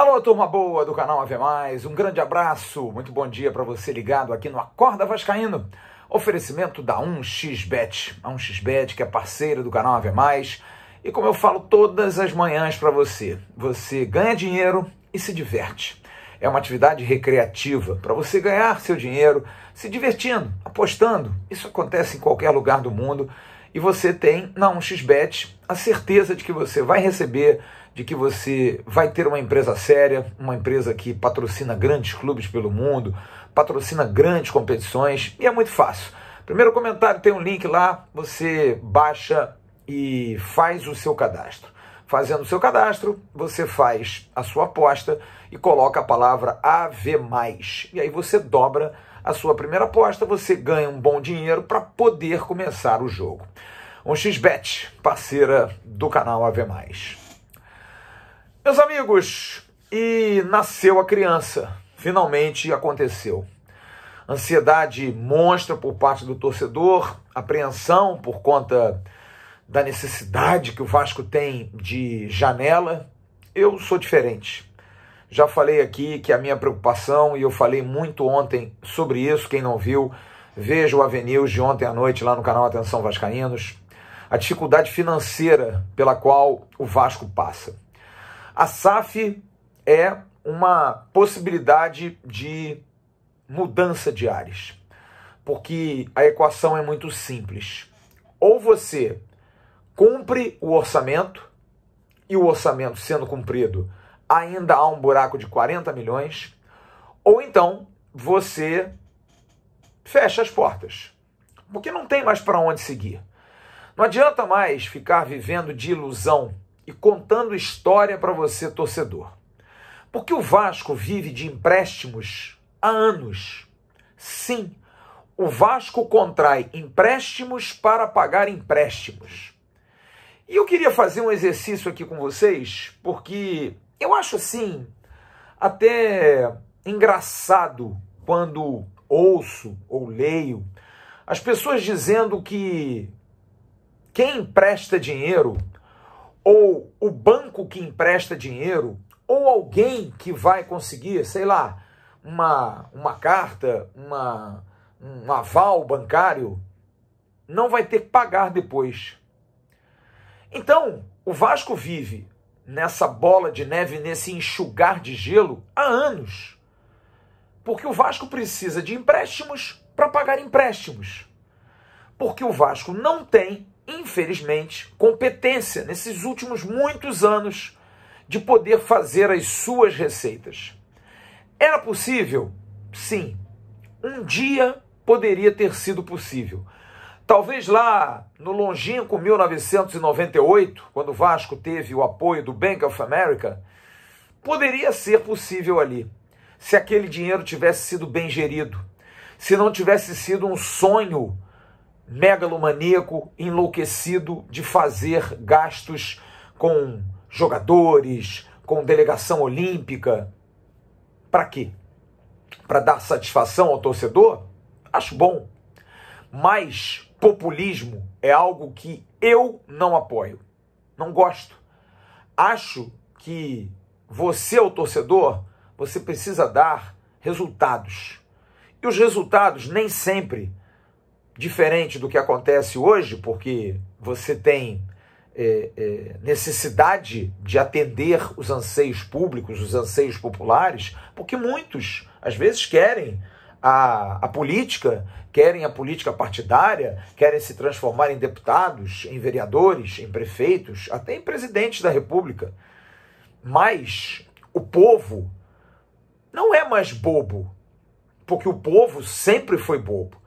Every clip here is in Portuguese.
Alô, turma boa do canal Ave Mais, um grande abraço, muito bom dia para você ligado aqui no Acorda Vascaíno. Oferecimento da 1xBet, a 1xBet que é parceira do canal Ave Mais. E como eu falo todas as manhãs para você, você ganha dinheiro e se diverte. É uma atividade recreativa para você ganhar seu dinheiro se divertindo, apostando. Isso acontece em qualquer lugar do mundo e você tem na 1xBet a certeza de que você vai receber de que você vai ter uma empresa séria, uma empresa que patrocina grandes clubes pelo mundo, patrocina grandes competições, e é muito fácil. Primeiro comentário tem um link lá, você baixa e faz o seu cadastro. Fazendo o seu cadastro, você faz a sua aposta e coloca a palavra AV+. E aí você dobra a sua primeira aposta, você ganha um bom dinheiro para poder começar o jogo. Um XBet, parceira do canal AV+. Meus amigos, e nasceu a criança. Finalmente aconteceu. Ansiedade monstra por parte do torcedor, apreensão por conta da necessidade que o Vasco tem de janela. Eu sou diferente. Já falei aqui que a minha preocupação, e eu falei muito ontem sobre isso, quem não viu, veja o Avenews de ontem à noite lá no canal Atenção Vascaínos, a dificuldade financeira pela qual o Vasco passa. A SAF é uma possibilidade de mudança de ares, porque a equação é muito simples. Ou você cumpre o orçamento, e o orçamento sendo cumprido, ainda há um buraco de 40 milhões, ou então você fecha as portas, porque não tem mais para onde seguir. Não adianta mais ficar vivendo de ilusão e contando história para você, torcedor. Porque o Vasco vive de empréstimos há anos. Sim, o Vasco contrai empréstimos para pagar empréstimos. E eu queria fazer um exercício aqui com vocês, porque eu acho assim até engraçado quando ouço ou leio as pessoas dizendo que quem empresta dinheiro ou o banco que empresta dinheiro, ou alguém que vai conseguir, sei lá, uma, uma carta, uma, um aval bancário, não vai ter que pagar depois. Então, o Vasco vive nessa bola de neve, nesse enxugar de gelo, há anos. Porque o Vasco precisa de empréstimos para pagar empréstimos. Porque o Vasco não tem infelizmente, competência nesses últimos muitos anos de poder fazer as suas receitas. Era possível? Sim. Um dia poderia ter sido possível. Talvez lá no longínquo 1998, quando o Vasco teve o apoio do Bank of America, poderia ser possível ali, se aquele dinheiro tivesse sido bem gerido, se não tivesse sido um sonho megalomaníaco, enlouquecido de fazer gastos com jogadores, com delegação olímpica. Para quê? Para dar satisfação ao torcedor? Acho bom. Mas populismo é algo que eu não apoio. Não gosto. Acho que você, o torcedor, você precisa dar resultados. E os resultados nem sempre diferente do que acontece hoje, porque você tem é, é, necessidade de atender os anseios públicos, os anseios populares, porque muitos, às vezes, querem a, a, política, querem a política partidária, querem se transformar em deputados, em vereadores, em prefeitos, até em presidentes da República. Mas o povo não é mais bobo, porque o povo sempre foi bobo.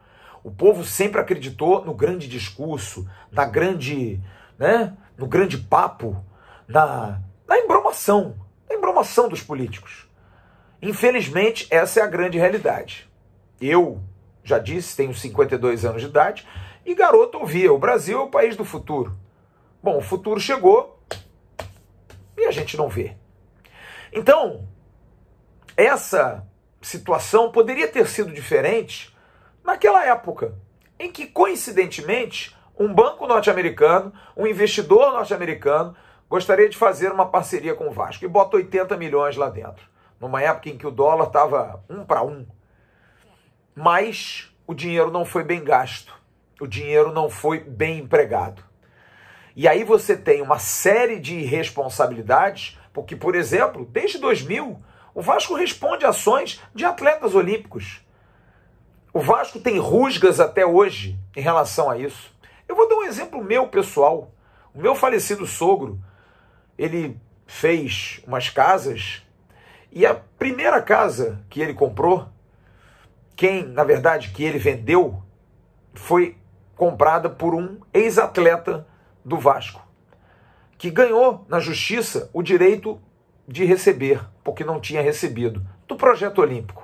O povo sempre acreditou no grande discurso, na grande, né, no grande papo, na, na embromação, na embromação dos políticos. Infelizmente, essa é a grande realidade. Eu já disse, tenho 52 anos de idade, e garoto ouvia: o Brasil é o país do futuro. Bom, o futuro chegou e a gente não vê. Então, essa situação poderia ter sido diferente naquela época, em que coincidentemente um banco norte-americano, um investidor norte-americano, gostaria de fazer uma parceria com o Vasco e bota 80 milhões lá dentro, numa época em que o dólar estava um para um. Mas o dinheiro não foi bem gasto, o dinheiro não foi bem empregado. E aí você tem uma série de irresponsabilidades, porque, por exemplo, desde 2000, o Vasco responde ações de atletas olímpicos. O Vasco tem rusgas até hoje em relação a isso. Eu vou dar um exemplo meu pessoal. O meu falecido sogro, ele fez umas casas e a primeira casa que ele comprou, quem, na verdade, que ele vendeu, foi comprada por um ex-atleta do Vasco, que ganhou na justiça o direito de receber, porque não tinha recebido, do projeto olímpico.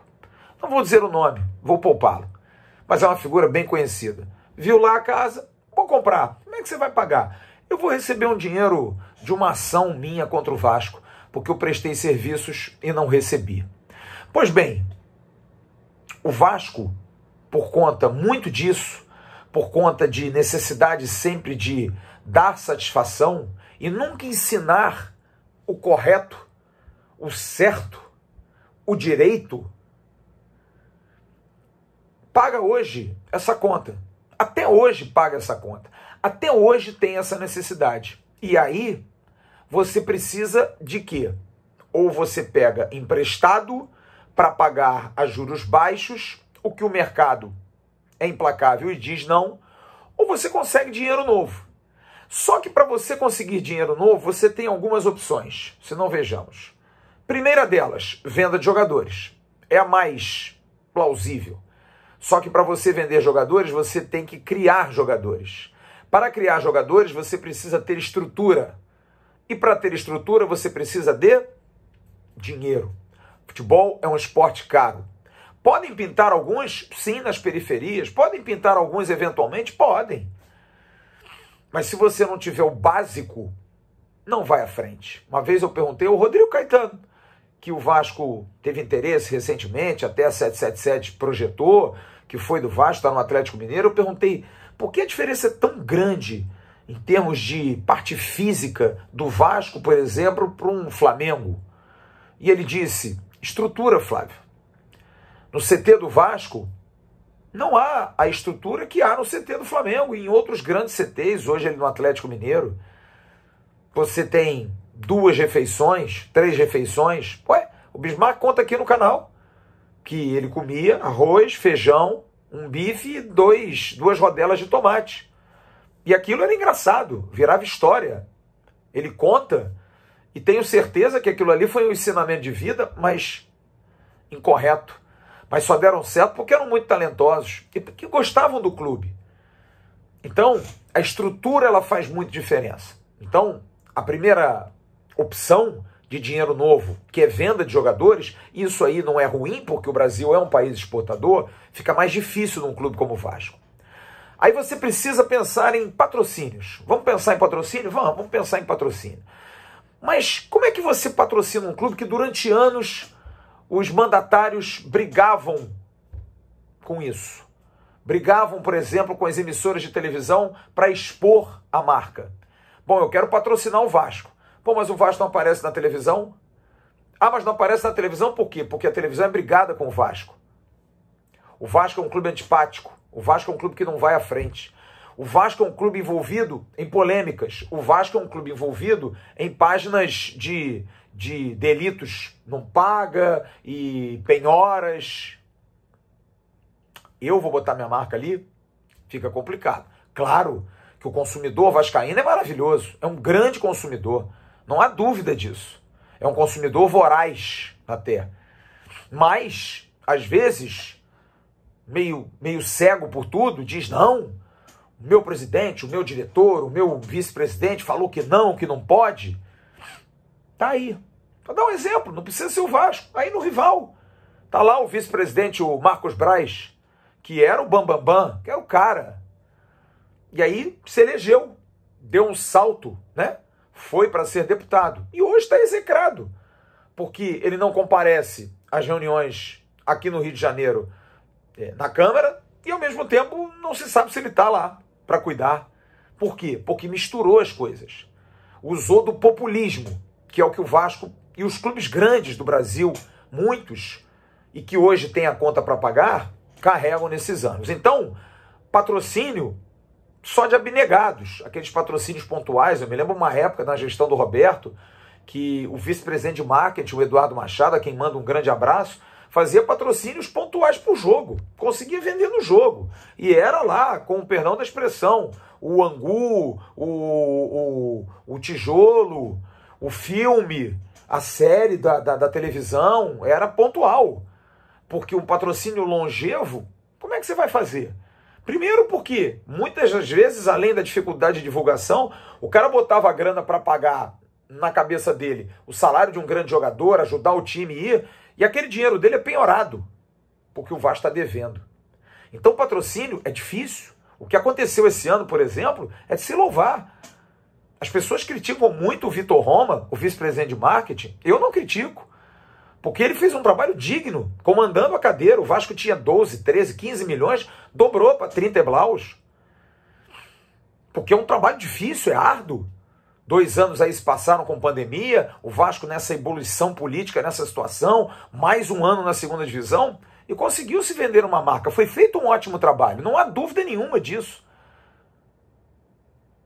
Não vou dizer o nome, vou poupá-lo. Mas é uma figura bem conhecida. Viu lá a casa? Vou comprar. Como é que você vai pagar? Eu vou receber um dinheiro de uma ação minha contra o Vasco, porque eu prestei serviços e não recebi. Pois bem, o Vasco, por conta muito disso, por conta de necessidade sempre de dar satisfação e nunca ensinar o correto, o certo, o direito, paga hoje essa conta. Até hoje paga essa conta. Até hoje tem essa necessidade. E aí você precisa de quê? Ou você pega emprestado para pagar a juros baixos, o que o mercado é implacável e diz não, ou você consegue dinheiro novo. Só que para você conseguir dinheiro novo, você tem algumas opções, se não vejamos. Primeira delas, venda de jogadores. É a mais plausível. Só que para você vender jogadores, você tem que criar jogadores. Para criar jogadores, você precisa ter estrutura. E para ter estrutura, você precisa de dinheiro. Futebol é um esporte caro. Podem pintar alguns, sim, nas periferias. Podem pintar alguns eventualmente? Podem. Mas se você não tiver o básico, não vai à frente. Uma vez eu perguntei ao Rodrigo Caetano que o Vasco teve interesse recentemente, até a 777 projetou, que foi do Vasco, está no Atlético Mineiro, eu perguntei por que a diferença é tão grande em termos de parte física do Vasco, por exemplo, para um Flamengo. E ele disse: estrutura, Flávio. No CT do Vasco, não há a estrutura que há no CT do Flamengo e em outros grandes CTs, hoje ele no Atlético Mineiro. Você tem duas refeições, três refeições. Ué, o Bismarck conta aqui no canal que ele comia arroz, feijão, um bife e dois, duas rodelas de tomate. E aquilo era engraçado, virava história. Ele conta, e tenho certeza que aquilo ali foi um ensinamento de vida, mas incorreto. Mas só deram certo porque eram muito talentosos e porque gostavam do clube. Então, a estrutura ela faz muita diferença. Então, a primeira opção de dinheiro novo, que é venda de jogadores, isso aí não é ruim, porque o Brasil é um país exportador, fica mais difícil num clube como o Vasco. Aí você precisa pensar em patrocínios. Vamos pensar em patrocínio? Vamos, vamos pensar em patrocínio. Mas como é que você patrocina um clube que durante anos os mandatários brigavam com isso? Brigavam, por exemplo, com as emissoras de televisão para expor a marca. Bom, eu quero patrocinar o Vasco. Pô, mas o Vasco não aparece na televisão? Ah, mas não aparece na televisão por quê? Porque a televisão é brigada com o Vasco. O Vasco é um clube antipático. O Vasco é um clube que não vai à frente. O Vasco é um clube envolvido em polêmicas. O Vasco é um clube envolvido em páginas de, de delitos não paga e penhoras. Eu vou botar minha marca ali? Fica complicado. Claro que o consumidor vascaíno é maravilhoso, é um grande consumidor. Não há dúvida disso. É um consumidor voraz até. Mas, às vezes, meio, meio cego por tudo, diz: não, o meu presidente, o meu diretor, o meu vice-presidente falou que não, que não pode. Tá aí. Vou dar um exemplo, não precisa ser o Vasco, tá aí no rival. Tá lá o vice-presidente, o Marcos Braz, que era o Bambambam, Bam Bam, que era é o cara. E aí se elegeu, deu um salto, né? foi para ser deputado e hoje está execrado, porque ele não comparece às reuniões aqui no Rio de Janeiro é, na Câmara e ao mesmo tempo não se sabe se ele está lá para cuidar. Por quê? Porque misturou as coisas. Usou do populismo, que é o que o Vasco e os clubes grandes do Brasil, muitos, e que hoje têm a conta para pagar, carregam nesses anos. Então, patrocínio só de abnegados, aqueles patrocínios pontuais. Eu me lembro uma época na gestão do Roberto que o vice-presidente de marketing, o Eduardo Machado, a quem manda um grande abraço, fazia patrocínios pontuais para o jogo, conseguia vender no jogo. E era lá, com o perdão da expressão, o angu, o, o, o tijolo, o filme, a série da, da, da televisão, era pontual. Porque um patrocínio longevo, como é que você vai fazer? Primeiro porque muitas das vezes, além da dificuldade de divulgação, o cara botava a grana para pagar na cabeça dele o salário de um grande jogador, ajudar o time a ir, e aquele dinheiro dele é penhorado, porque o Vasco está devendo. Então patrocínio é difícil. O que aconteceu esse ano, por exemplo, é de se louvar. As pessoas criticam muito o Vitor Roma, o vice-presidente de marketing. Eu não critico. Porque ele fez um trabalho digno, comandando a cadeira. O Vasco tinha 12, 13, 15 milhões, dobrou para 30 blaus. Porque é um trabalho difícil, é árduo. Dois anos aí se passaram com pandemia, o Vasco nessa ebulição política, nessa situação, mais um ano na segunda divisão, e conseguiu se vender uma marca. Foi feito um ótimo trabalho, não há dúvida nenhuma disso.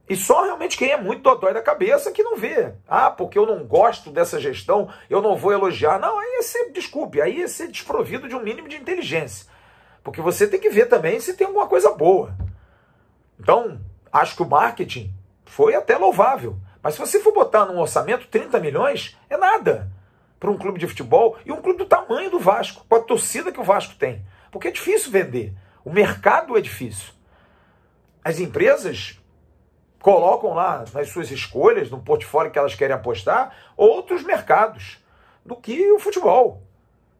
E só realmente quem é muito dodói da cabeça que não vê. Ah, porque eu não gosto dessa gestão, eu não vou elogiar. Não, aí é ser, desculpe, aí é ser desprovido de um mínimo de inteligência. Porque você tem que ver também se tem alguma coisa boa. Então, acho que o marketing foi até louvável. Mas se você for botar num orçamento 30 milhões, é nada para um clube de futebol e um clube do tamanho do Vasco, com a torcida que o Vasco tem. Porque é difícil vender. O mercado é difícil. As empresas colocam lá nas suas escolhas, no portfólio que elas querem apostar, outros mercados do que o futebol.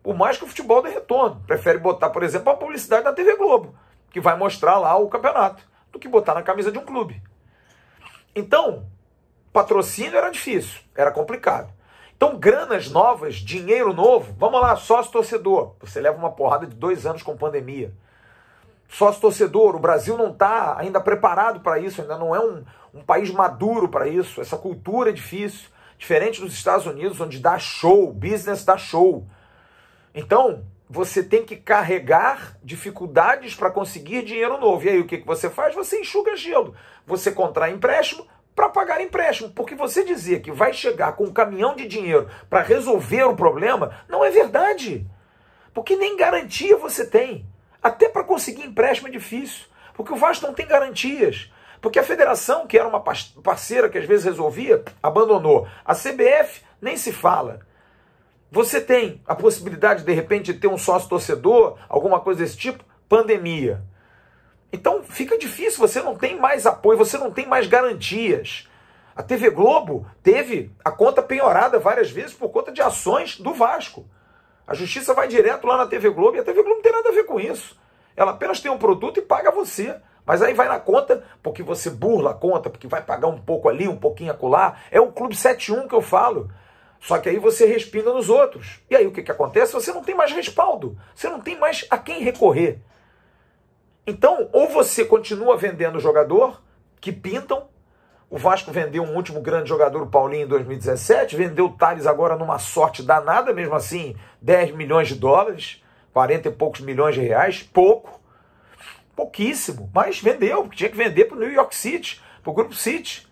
Por mais que o futebol dê retorno. Prefere botar, por exemplo, a publicidade da TV Globo, que vai mostrar lá o campeonato, do que botar na camisa de um clube. Então, patrocínio era difícil, era complicado. Então, granas novas, dinheiro novo, vamos lá, sócio torcedor. Você leva uma porrada de dois anos com pandemia sócio-torcedor. O Brasil não está ainda preparado para isso, ainda não é um, um país maduro para isso. Essa cultura é difícil, diferente dos Estados Unidos, onde dá show, business dá show. Então, você tem que carregar dificuldades para conseguir dinheiro novo. E aí, o que, que você faz? Você enxuga gelo. Você contrai empréstimo para pagar empréstimo. Porque você dizer que vai chegar com um caminhão de dinheiro para resolver o problema não é verdade. Porque nem garantia você tem. Até para conseguir empréstimo é difícil, porque o Vasco não tem garantias. Porque a federação, que era uma parceira que às vezes resolvia, abandonou. A CBF nem se fala. Você tem a possibilidade, de repente, de ter um sócio torcedor, alguma coisa desse tipo? Pandemia. Então fica difícil, você não tem mais apoio, você não tem mais garantias. A TV Globo teve a conta penhorada várias vezes por conta de ações do Vasco. A justiça vai direto lá na TV Globo e a TV Globo não tem nada a ver com isso. Ela apenas tem um produto e paga você. Mas aí vai na conta, porque você burla a conta, porque vai pagar um pouco ali, um pouquinho acolá. É o Clube 71 que eu falo. Só que aí você respinga nos outros. E aí o que, que acontece? Você não tem mais respaldo. Você não tem mais a quem recorrer. Então, ou você continua vendendo o jogador que pintam, o Vasco vendeu um último grande jogador, o Paulinho, em 2017, vendeu o Thales agora numa sorte danada, mesmo assim, 10 milhões de dólares, 40 e poucos milhões de reais, pouco, pouquíssimo, mas vendeu, tinha que vender para o New York City, para o Grupo City.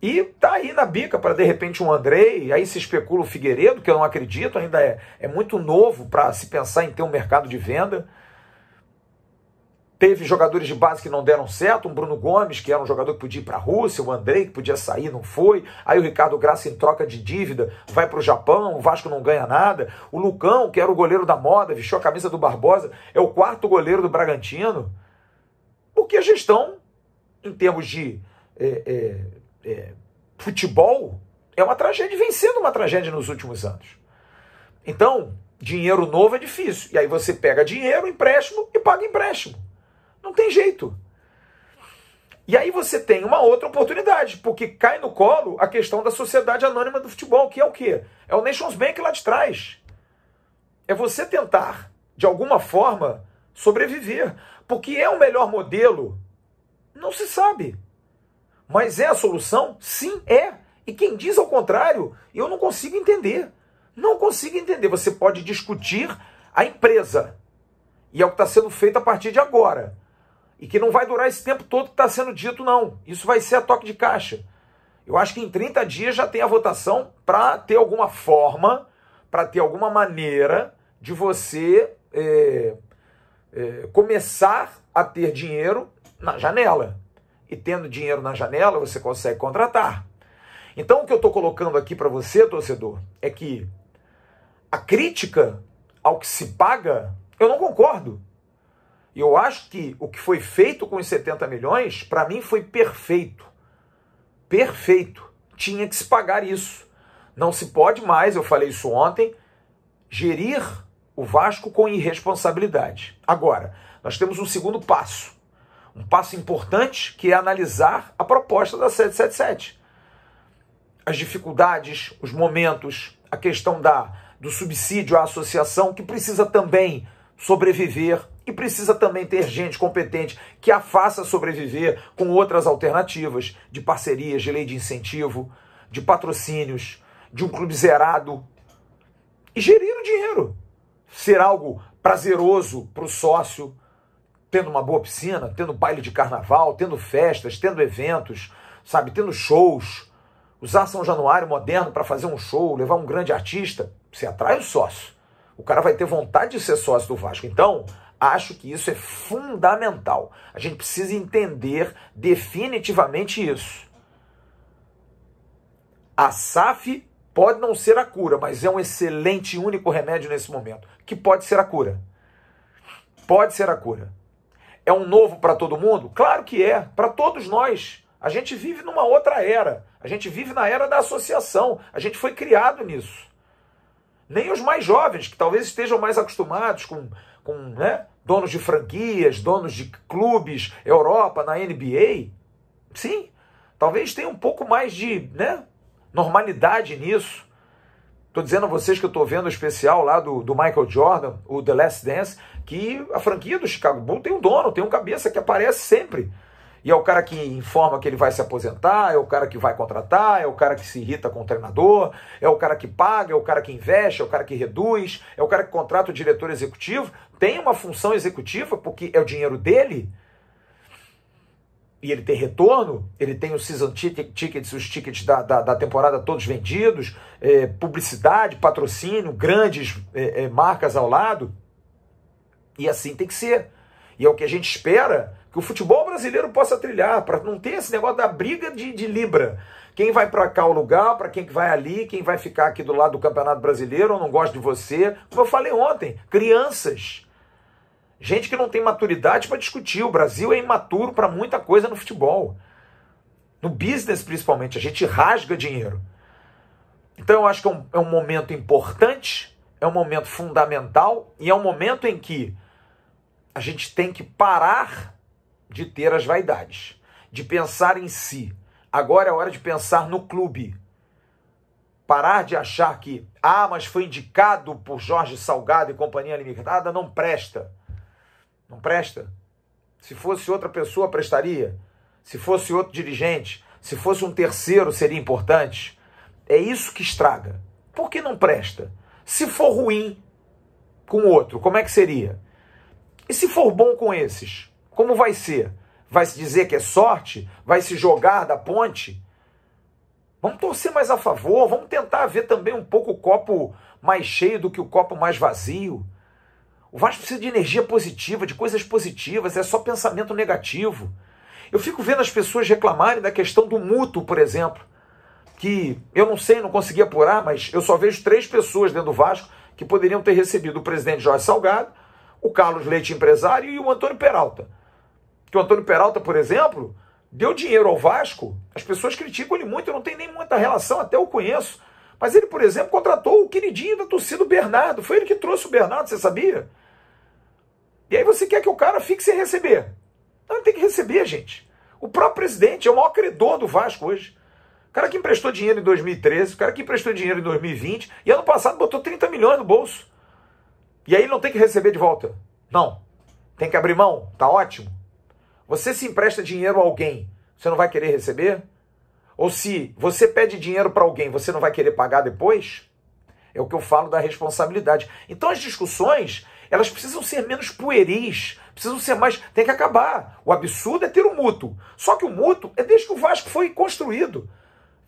E tá aí na bica para de repente um Andrei, aí se especula o Figueiredo, que eu não acredito, ainda é, é muito novo para se pensar em ter um mercado de venda. Teve jogadores de base que não deram certo, um Bruno Gomes, que era um jogador que podia ir para a Rússia, o Andrei, que podia sair, não foi. Aí o Ricardo Graça, em troca de dívida, vai para o Japão, o Vasco não ganha nada. O Lucão, que era o goleiro da moda, vestiu a camisa do Barbosa, é o quarto goleiro do Bragantino. Porque a gestão, em termos de é, é, é, futebol, é uma tragédia, vem sendo uma tragédia nos últimos anos. Então, dinheiro novo é difícil. E aí você pega dinheiro, empréstimo e paga empréstimo. Não tem jeito. E aí você tem uma outra oportunidade, porque cai no colo a questão da sociedade anônima do futebol, que é o quê? É o Nations Bank lá de trás. É você tentar, de alguma forma, sobreviver. Porque é o melhor modelo? Não se sabe. Mas é a solução? Sim, é. E quem diz ao contrário, eu não consigo entender. Não consigo entender. Você pode discutir a empresa. E é o que está sendo feito a partir de agora. E que não vai durar esse tempo todo que está sendo dito, não. Isso vai ser a toque de caixa. Eu acho que em 30 dias já tem a votação para ter alguma forma, para ter alguma maneira de você é, é, começar a ter dinheiro na janela. E tendo dinheiro na janela, você consegue contratar. Então, o que eu estou colocando aqui para você, torcedor, é que a crítica ao que se paga, eu não concordo. E eu acho que o que foi feito com os 70 milhões, para mim, foi perfeito. Perfeito. Tinha que se pagar isso. Não se pode mais, eu falei isso ontem, gerir o Vasco com irresponsabilidade. Agora, nós temos um segundo passo. Um passo importante que é analisar a proposta da 777. As dificuldades, os momentos, a questão da, do subsídio à associação, que precisa também sobreviver e precisa também ter gente competente que a faça sobreviver com outras alternativas de parcerias, de lei de incentivo, de patrocínios, de um clube zerado. E gerir o dinheiro. Ser algo prazeroso para o sócio, tendo uma boa piscina, tendo baile de carnaval, tendo festas, tendo eventos, sabe, tendo shows. Usar São Januário moderno para fazer um show, levar um grande artista, você atrai o sócio o cara vai ter vontade de ser sócio do Vasco. Então, acho que isso é fundamental. A gente precisa entender definitivamente isso. A SAF pode não ser a cura, mas é um excelente e único remédio nesse momento, que pode ser a cura. Pode ser a cura. É um novo para todo mundo? Claro que é, para todos nós. A gente vive numa outra era. A gente vive na era da associação. A gente foi criado nisso nem os mais jovens, que talvez estejam mais acostumados com, com né, donos de franquias, donos de clubes, Europa, na NBA. Sim, talvez tenha um pouco mais de né, normalidade nisso. Estou dizendo a vocês que eu estou vendo o especial lá do, do Michael Jordan, o The Last Dance, que a franquia do Chicago Bulls tem um dono, tem um cabeça que aparece sempre. E é o cara que informa que ele vai se aposentar, é o cara que vai contratar, é o cara que se irrita com o treinador, é o cara que paga, é o cara que investe, é o cara que reduz, é o cara que contrata o diretor executivo. Tem uma função executiva porque é o dinheiro dele e ele tem retorno, ele tem os season tickets, os tickets da, da, da temporada todos vendidos, é, publicidade, patrocínio, grandes é, é, marcas ao lado. E assim tem que ser. E é o que a gente espera que o futebol brasileiro possa trilhar, para não ter esse negócio da briga de, de Libra. Quem vai para cá o lugar, para quem que vai ali, quem vai ficar aqui do lado do Campeonato Brasileiro, eu não gosto de você. Como eu falei ontem, crianças. Gente que não tem maturidade para discutir. O Brasil é imaturo para muita coisa no futebol. No business, principalmente, a gente rasga dinheiro. Então, eu acho que é um, é um momento importante, é um momento fundamental e é um momento em que a gente tem que parar de ter as vaidades, de pensar em si. Agora é hora de pensar no clube. Parar de achar que, ah, mas foi indicado por Jorge Salgado e Companhia Limitada, não presta. Não presta. Se fosse outra pessoa, prestaria. Se fosse outro dirigente, se fosse um terceiro, seria importante. É isso que estraga. Por que não presta? Se for ruim com outro, como é que seria? E se for bom com esses, como vai ser? Vai se dizer que é sorte? Vai se jogar da ponte? Vamos torcer mais a favor, vamos tentar ver também um pouco o copo mais cheio do que o copo mais vazio. O Vasco precisa de energia positiva, de coisas positivas, é só pensamento negativo. Eu fico vendo as pessoas reclamarem da questão do mútuo, por exemplo, que eu não sei, não consegui apurar, mas eu só vejo três pessoas dentro do Vasco que poderiam ter recebido o presidente Jorge Salgado, o Carlos Leite, empresário, e o Antônio Peralta. Que o Antônio Peralta, por exemplo, deu dinheiro ao Vasco, as pessoas criticam ele muito, não tem nem muita relação, até eu conheço. Mas ele, por exemplo, contratou o queridinho da torcida, o Bernardo. Foi ele que trouxe o Bernardo, você sabia? E aí você quer que o cara fique sem receber. Não, ele tem que receber, gente. O próprio presidente é o maior credor do Vasco hoje. O cara que emprestou dinheiro em 2013, o cara que emprestou dinheiro em 2020, e ano passado botou 30 milhões no bolso. E aí não tem que receber de volta. Não. Tem que abrir mão. Tá ótimo. Você se empresta dinheiro a alguém, você não vai querer receber? Ou se você pede dinheiro para alguém, você não vai querer pagar depois? É o que eu falo da responsabilidade. Então as discussões, elas precisam ser menos pueris, precisam ser mais, tem que acabar. O absurdo é ter o um mútuo. Só que o mútuo é desde que o Vasco foi construído.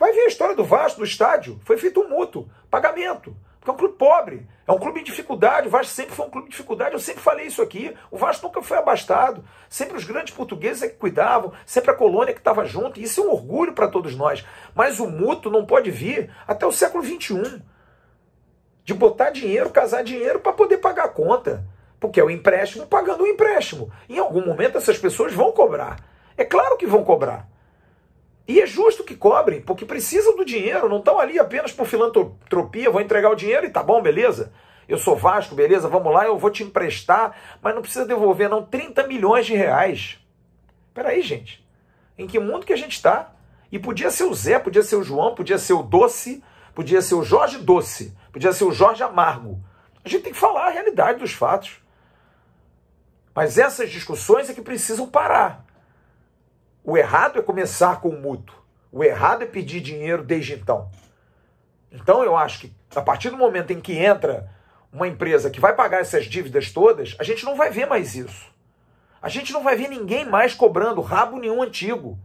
Vai ver a história do Vasco, do estádio, foi feito um mútuo, pagamento. Porque é um clube pobre, é um clube em dificuldade. O Vasco sempre foi um clube de dificuldade, eu sempre falei isso aqui. O Vasco nunca foi abastado. Sempre os grandes portugueses é que cuidavam, sempre a colônia que estava junto. E isso é um orgulho para todos nós. Mas o mútuo não pode vir até o século XXI de botar dinheiro, casar dinheiro para poder pagar a conta. Porque é o empréstimo pagando o empréstimo. Em algum momento essas pessoas vão cobrar. É claro que vão cobrar. E é justo que cobrem, porque precisam do dinheiro, não estão ali apenas por filantropia, vou entregar o dinheiro e tá bom, beleza? Eu sou Vasco, beleza? Vamos lá, eu vou te emprestar, mas não precisa devolver, não. 30 milhões de reais. Peraí, gente. Em que mundo que a gente está? E podia ser o Zé, podia ser o João, podia ser o Doce, podia ser o Jorge Doce, podia ser o Jorge Amargo. A gente tem que falar a realidade dos fatos. Mas essas discussões é que precisam parar. O errado é começar com o mútuo. O errado é pedir dinheiro desde então. Então eu acho que a partir do momento em que entra uma empresa que vai pagar essas dívidas todas, a gente não vai ver mais isso. A gente não vai ver ninguém mais cobrando rabo nenhum antigo.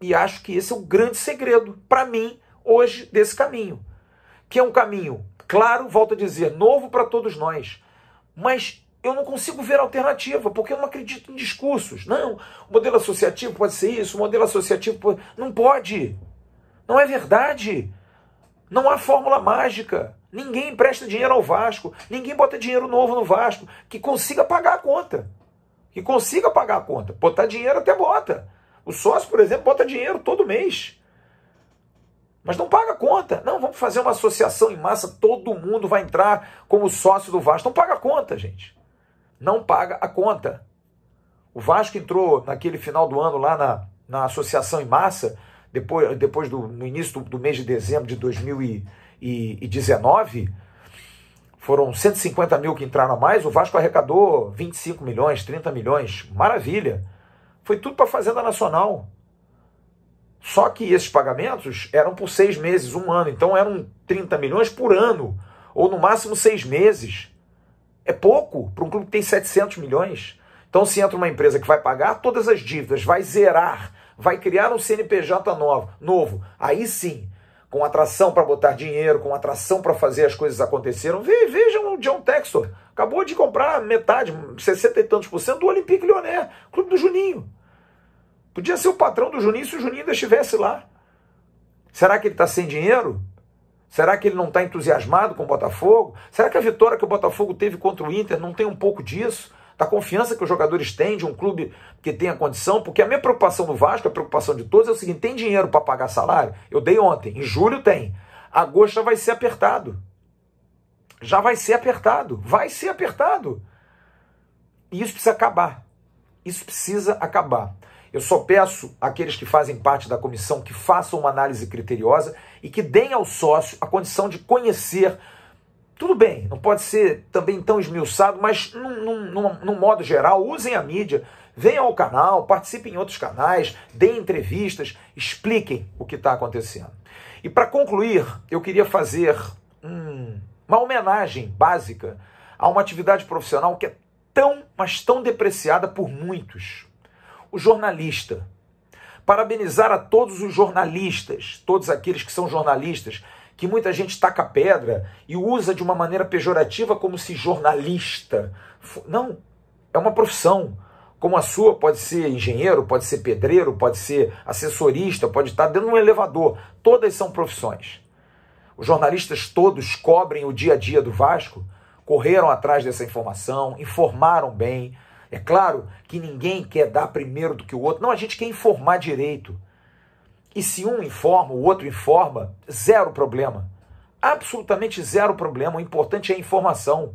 E acho que esse é o grande segredo, para mim, hoje, desse caminho. Que é um caminho, claro, volto a dizer, novo para todos nós, mas eu não consigo ver alternativa, porque eu não acredito em discursos. Não, o modelo associativo pode ser isso, o modelo associativo pode... não pode. Não é verdade. Não há fórmula mágica. Ninguém empresta dinheiro ao Vasco, ninguém bota dinheiro novo no Vasco que consiga pagar a conta. Que consiga pagar a conta. Botar dinheiro até bota. O sócio, por exemplo, bota dinheiro todo mês. Mas não paga a conta. Não, vamos fazer uma associação em massa, todo mundo vai entrar como sócio do Vasco. Não paga a conta, gente não paga a conta. O Vasco entrou naquele final do ano lá na, na associação em massa, depois, depois do no início do, do mês de dezembro de 2019, foram 150 mil que entraram a mais, o Vasco arrecadou 25 milhões, 30 milhões, maravilha. Foi tudo para a Fazenda Nacional. Só que esses pagamentos eram por seis meses, um ano, então eram 30 milhões por ano, ou no máximo seis meses. É pouco para um clube que tem 700 milhões. Então, se entra uma empresa que vai pagar todas as dívidas, vai zerar, vai criar um CNPJ novo, novo. aí sim, com atração para botar dinheiro, com atração para fazer as coisas acontecerem. Vejam o John Textor, acabou de comprar metade, 60 e tantos por cento do Olympique Lyonnais, clube do Juninho. Podia ser o patrão do Juninho se o Juninho ainda estivesse lá. Será que ele está sem dinheiro? Será que ele não está entusiasmado com o Botafogo? Será que a vitória que o Botafogo teve contra o Inter não tem um pouco disso? Da confiança que os jogadores têm de um clube que tem a condição? Porque a minha preocupação do Vasco, a preocupação de todos, é o seguinte: tem dinheiro para pagar salário? Eu dei ontem. Em julho tem. Agosto já vai ser apertado. Já vai ser apertado. Vai ser apertado. E isso precisa acabar. Isso precisa acabar. Eu só peço àqueles que fazem parte da comissão que façam uma análise criteriosa e que deem ao sócio a condição de conhecer. Tudo bem, não pode ser também tão esmiuçado, mas num, num, num, num modo geral, usem a mídia, venham ao canal, participem em outros canais, deem entrevistas, expliquem o que está acontecendo. E para concluir, eu queria fazer uma homenagem básica a uma atividade profissional que é tão, mas tão depreciada por muitos o jornalista. Parabenizar a todos os jornalistas, todos aqueles que são jornalistas, que muita gente taca pedra e usa de uma maneira pejorativa como se jornalista. Não, é uma profissão. Como a sua, pode ser engenheiro, pode ser pedreiro, pode ser assessorista, pode estar dentro de um elevador. Todas são profissões. Os jornalistas todos cobrem o dia a dia do Vasco, correram atrás dessa informação, informaram bem, é claro que ninguém quer dar primeiro do que o outro. Não, a gente quer informar direito. E se um informa, o outro informa, zero problema. Absolutamente zero problema. O importante é a informação.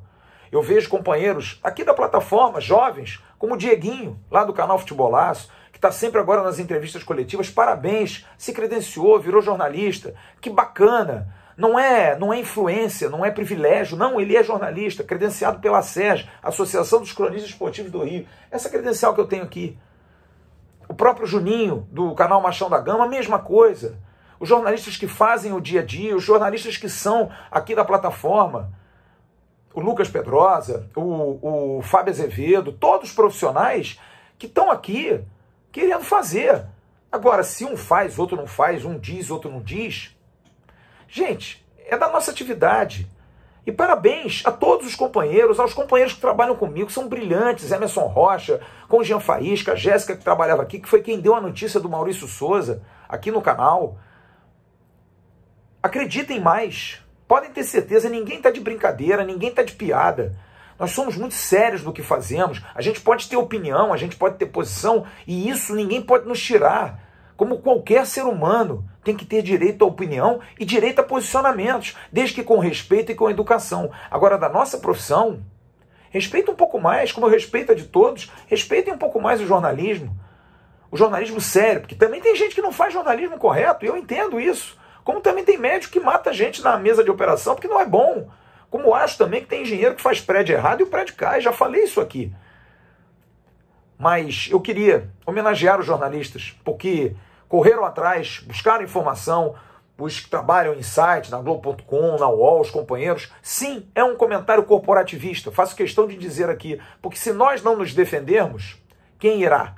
Eu vejo companheiros aqui da plataforma, jovens, como o Dieguinho, lá do canal Futebolaço, que está sempre agora nas entrevistas coletivas. Parabéns, se credenciou, virou jornalista. Que bacana não é, não é influência, não é privilégio, não, ele é jornalista, credenciado pela SES, Associação dos Cronistas Esportivos do Rio. Essa credencial que eu tenho aqui. O próprio Juninho, do canal Machão da Gama, mesma coisa. Os jornalistas que fazem o dia a dia, os jornalistas que são aqui da plataforma, o Lucas Pedrosa, o, o Fábio Azevedo, todos profissionais que estão aqui querendo fazer. Agora, se um faz, outro não faz, um diz, outro não diz, Gente, é da nossa atividade. E parabéns a todos os companheiros, aos companheiros que trabalham comigo, são brilhantes, Emerson Rocha, com Jean Faísca, a Jéssica que trabalhava aqui, que foi quem deu a notícia do Maurício Souza aqui no canal. Acreditem mais, podem ter certeza, ninguém está de brincadeira, ninguém está de piada. Nós somos muito sérios no que fazemos, a gente pode ter opinião, a gente pode ter posição, e isso ninguém pode nos tirar como qualquer ser humano, tem que ter direito à opinião e direito a posicionamentos, desde que com respeito e com educação. Agora, da nossa profissão, respeita um pouco mais, como eu respeito a de todos, respeitem um pouco mais o jornalismo. O jornalismo sério, porque também tem gente que não faz jornalismo correto, e eu entendo isso. Como também tem médico que mata gente na mesa de operação porque não é bom. Como acho também que tem engenheiro que faz prédio errado e o prédio cai, já falei isso aqui. Mas eu queria homenagear os jornalistas, porque correram atrás, buscaram informação, os que trabalham em site, na Globo.com, na UOL, os companheiros. Sim, é um comentário corporativista, faço questão de dizer aqui, porque se nós não nos defendermos, quem irá?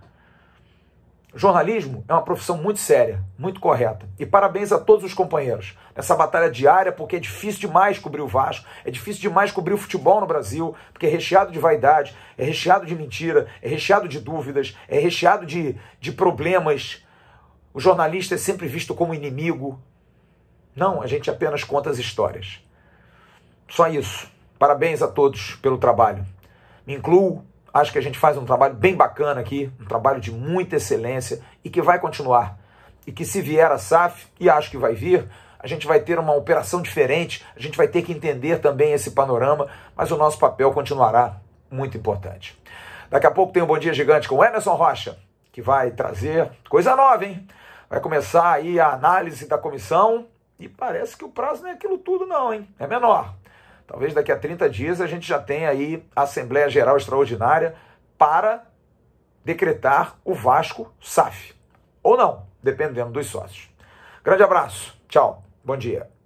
Jornalismo é uma profissão muito séria, muito correta. E parabéns a todos os companheiros nessa batalha diária, porque é difícil demais cobrir o Vasco, é difícil demais cobrir o futebol no Brasil, porque é recheado de vaidade, é recheado de mentira, é recheado de dúvidas, é recheado de, de problemas o jornalista é sempre visto como inimigo. Não, a gente apenas conta as histórias. Só isso. Parabéns a todos pelo trabalho. Me incluo, acho que a gente faz um trabalho bem bacana aqui, um trabalho de muita excelência e que vai continuar. E que se vier a SAF, e acho que vai vir, a gente vai ter uma operação diferente, a gente vai ter que entender também esse panorama, mas o nosso papel continuará muito importante. Daqui a pouco tem um Bom Dia Gigante com Emerson Rocha, que vai trazer coisa nova, hein? Vai começar aí a análise da comissão e parece que o prazo não é aquilo tudo não, hein? É menor. Talvez daqui a 30 dias a gente já tenha aí a Assembleia Geral Extraordinária para decretar o Vasco SAF. Ou não, dependendo dos sócios. Grande abraço. Tchau. Bom dia.